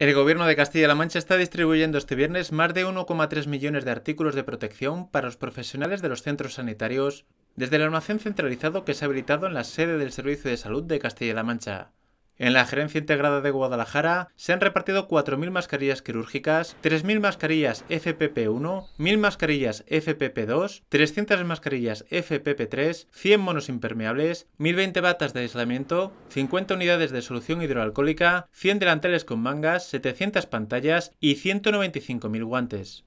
El gobierno de Castilla-La Mancha está distribuyendo este viernes más de 1,3 millones de artículos de protección para los profesionales de los centros sanitarios desde el almacén centralizado que se ha habilitado en la sede del Servicio de Salud de Castilla-La Mancha. En la Gerencia Integrada de Guadalajara se han repartido 4.000 mascarillas quirúrgicas, 3.000 mascarillas FPP1, 1.000 mascarillas FPP2, 300 mascarillas FPP3, 100 monos impermeables, 1.020 batas de aislamiento, 50 unidades de solución hidroalcohólica, 100 delanteles con mangas, 700 pantallas y 195.000 guantes.